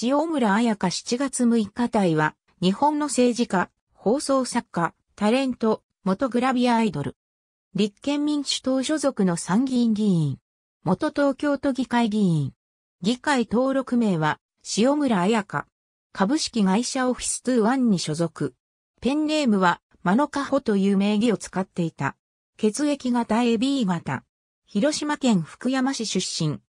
塩村彩香7月6日隊は、日本の政治家、放送作家、タレント、元グラビアアイドル。立憲民主党所属の参議院議員。元東京都議会議員。議会登録名は、塩村彩香。株式会社オフィス21に所属。ペンネームは、マノカホという名義を使っていた。血液型 AB 型。広島県福山市出身。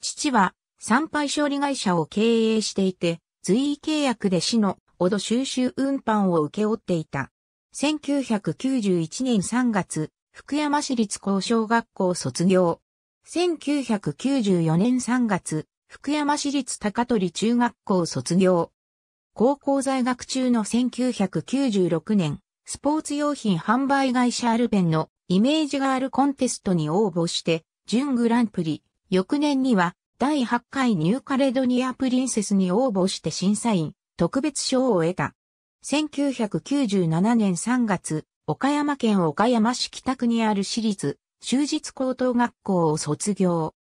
父は、産廃処理会社を経営していて、随意契約で市のおど収集運搬を請け負っていた。1991年3月、福山市立高小学校卒業。1994年3月、福山市立高取中学校卒業。高校在学中の1996年、スポーツ用品販売会社アルペンのイメージガールコンテストに応募して、準グランプリ。翌年には第8回ニューカレドニアプリンセスに応募して審査員、特別賞を得た。1997年3月、岡山県岡山市北区にある私立、終日高等学校を卒業。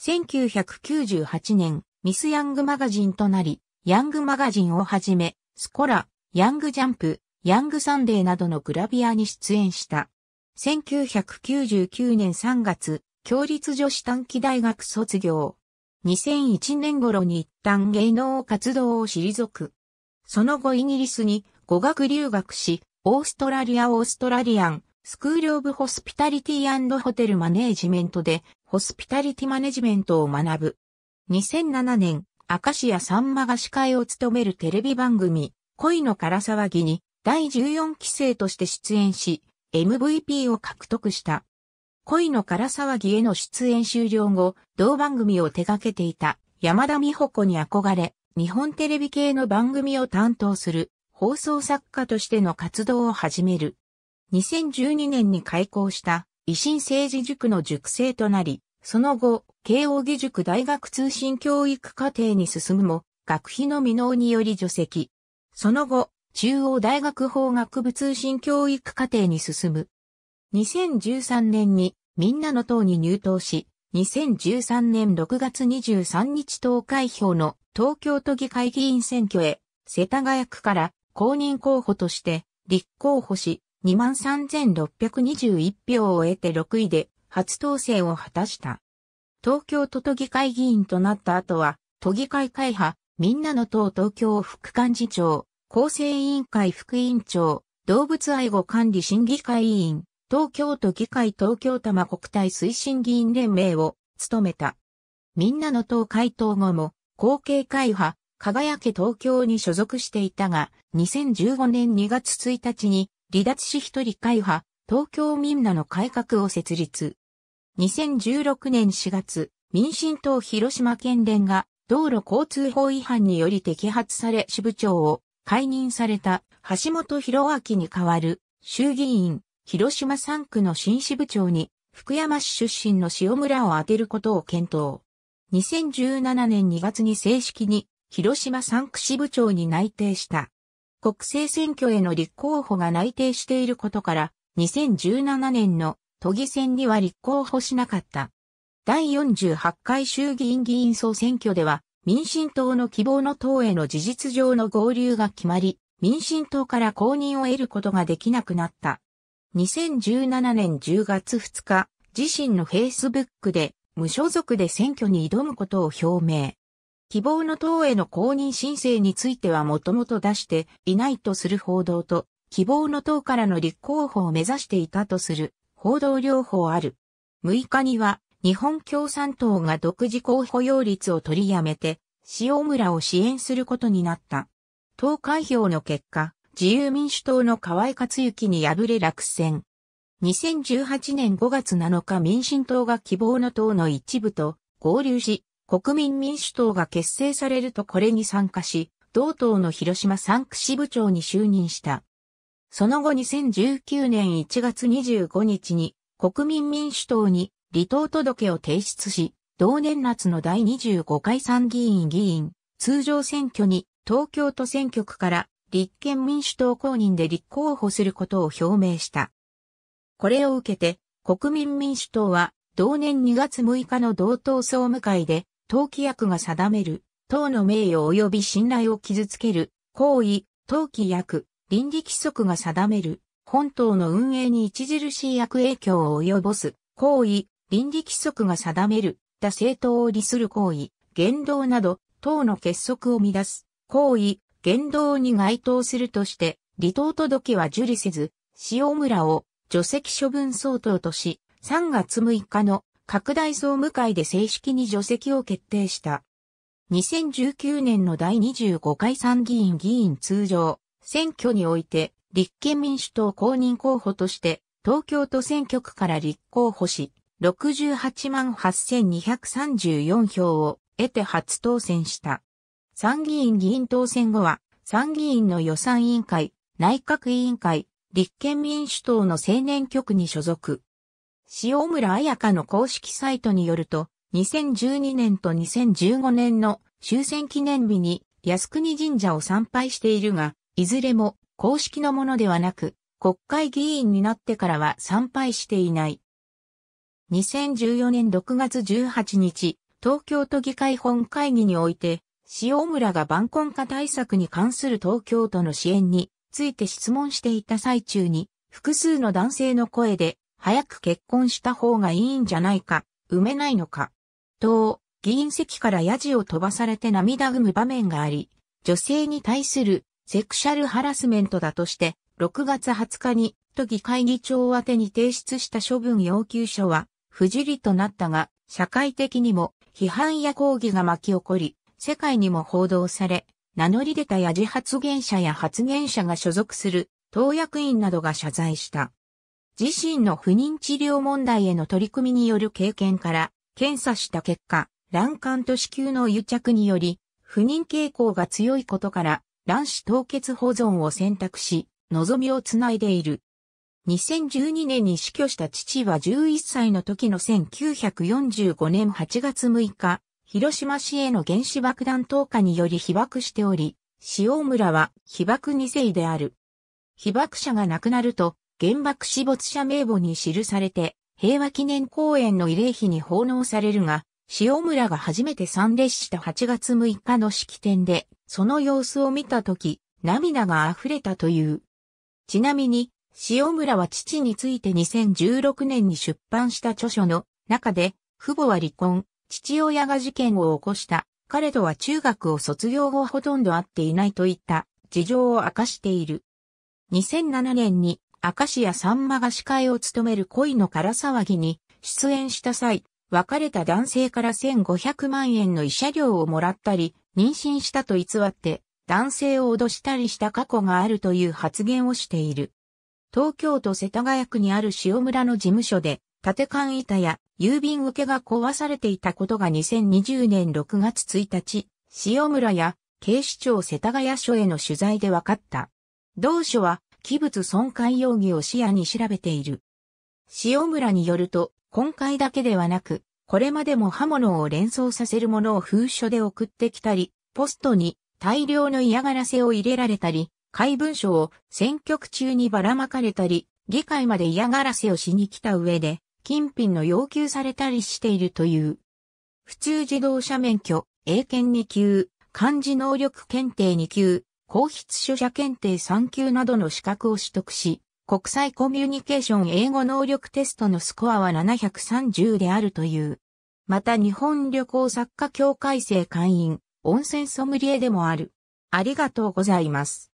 1998年、ミスヤングマガジンとなり、ヤングマガジンをはじめ、スコラ、ヤングジャンプ、ヤングサンデーなどのグラビアに出演した。1999年3月、共立女子短期大学卒業。2001年頃に一旦芸能活動を退く。その後イギリスに語学留学し、オーストラリア・オーストラリアン、スクール・オブ・ホスピタリティホテル・マネージメントで、ホスピタリティマネジメントを学ぶ。2007年、カシア・さんまが司会を務めるテレビ番組、恋の唐騒ぎに第14期生として出演し、MVP を獲得した。恋の空騒ぎへの出演終了後、同番組を手掛けていた山田美穂子に憧れ、日本テレビ系の番組を担当する放送作家としての活動を始める。2012年に開校した維新政治塾の塾生となり、その後、慶応義塾大学通信教育課程に進むも、学費の未納により除籍。その後、中央大学法学部通信教育課程に進む。2013年にみんなの党に入党し、2013年6月23日投開票の東京都議会議員選挙へ、世田谷区から公認候補として立候補し、23,621票を得て6位で初当選を果たした。東京都都議会議員となった後は、都議会会派、みんなの党東京副幹事長、厚生委員会副委員長、動物愛護管理審議会委員、東京都議会東京多摩国体推進議員連盟を務めた。みんなの党会党後も、後継会派、輝け東京に所属していたが、2015年2月1日に離脱し一人会派、東京みんなの改革を設立。2016年4月、民進党広島県連が道路交通法違反により摘発され支部長を解任された橋本博明に代わる衆議院広島3区の新支部長に、福山市出身の塩村を当てることを検討。2017年2月に正式に、広島3区支部長に内定した。国政選挙への立候補が内定していることから、2017年の都議選には立候補しなかった。第48回衆議院議員総選挙では、民進党の希望の党への事実上の合流が決まり、民進党から公認を得ることができなくなった。2017年10月2日、自身の Facebook で無所属で選挙に挑むことを表明。希望の党への公認申請についてはもともと出していないとする報道と、希望の党からの立候補を目指していたとする報道両方ある。6日には、日本共産党が独自候補擁立を取りやめて、塩村を支援することになった。投開票の結果、自由民主党の河合克行に敗れ落選。2018年5月7日民進党が希望の党の一部と合流し、国民民主党が結成されるとこれに参加し、同党の広島三区支部長に就任した。その後2019年1月25日に国民民主党に離党届を提出し、同年夏の第25回参議院議員通常選挙に東京都選挙区から立憲民主党公認で立候補することを表明した。これを受けて、国民民主党は、同年2月6日の同党総務会で、党規約が定める、党の名誉及び信頼を傷つける、行為、党規約、倫理規則が定める、本党の運営に著しい悪影響を及ぼす、行為、倫理規則が定める、他政党を利する行為、言動など、党の結束を乱す、行為、言動に該当するとして、離党届は受理せず、塩村を除籍処分相当とし、3月6日の拡大総務会で正式に除籍を決定した。2019年の第25回参議院議員通常選挙において、立憲民主党公認候補として、東京都選挙区から立候補し、68万8234票を得て初当選した。参議院議員当選後は、参議院の予算委員会、内閣委員会、立憲民主党の青年局に所属。塩村彩香の公式サイトによると、2012年と2015年の終戦記念日に靖国神社を参拝しているが、いずれも公式のものではなく、国会議員になってからは参拝していない。2014年6月18日、東京都議会本会議において、塩村が晩婚化対策に関する東京都の支援について質問していた最中に、複数の男性の声で、早く結婚した方がいいんじゃないか、埋めないのか。と、議員席からヤジを飛ばされて涙ぐむ場面があり、女性に対するセクシャルハラスメントだとして、6月20日に都議会議長宛に提出した処分要求書は不受理となったが、社会的にも批判や抗議が巻き起こり、世界にも報道され、名乗り出たや自発言者や発言者が所属する党役員などが謝罪した。自身の不妊治療問題への取り組みによる経験から検査した結果、卵管と子宮の癒着により、不妊傾向が強いことから卵子凍結保存を選択し、望みをつないでいる。2012年に死去した父は11歳の時の1945年8月6日、広島市への原子爆弾投下により被爆しており、塩村は被爆2世である。被爆者が亡くなると、原爆死没者名簿に記されて、平和記念公園の慰霊碑に奉納されるが、塩村が初めて参列した8月6日の式典で、その様子を見たとき、涙が溢れたという。ちなみに、塩村は父について2016年に出版した著書の中で、父母は離婚、父親が事件を起こした。彼とは中学を卒業後ほとんど会っていないといった事情を明かしている。2007年に明石家さんまが司会を務める恋の空騒ぎに出演した際、別れた男性から1500万円の慰謝料をもらったり、妊娠したと偽って男性を脅したりした過去があるという発言をしている。東京都世田谷区にある塩村の事務所で、縦て館板や郵便受けが壊されていたことが2020年6月1日、塩村や警視庁世田谷署への取材で分かった。同署は器物損壊容疑を視野に調べている。塩村によると、今回だけではなく、これまでも刃物を連想させるものを封書で送ってきたり、ポストに大量の嫌がらせを入れられたり、怪文書を選挙区中にばらまかれたり、議会まで嫌がらせをしに来た上で、金品の要求されたりしているという。普通自動車免許、英検2級、漢字能力検定2級、公筆書者検定3級などの資格を取得し、国際コミュニケーション英語能力テストのスコアは730であるという。また日本旅行作家協会生会員、温泉ソムリエでもある。ありがとうございます。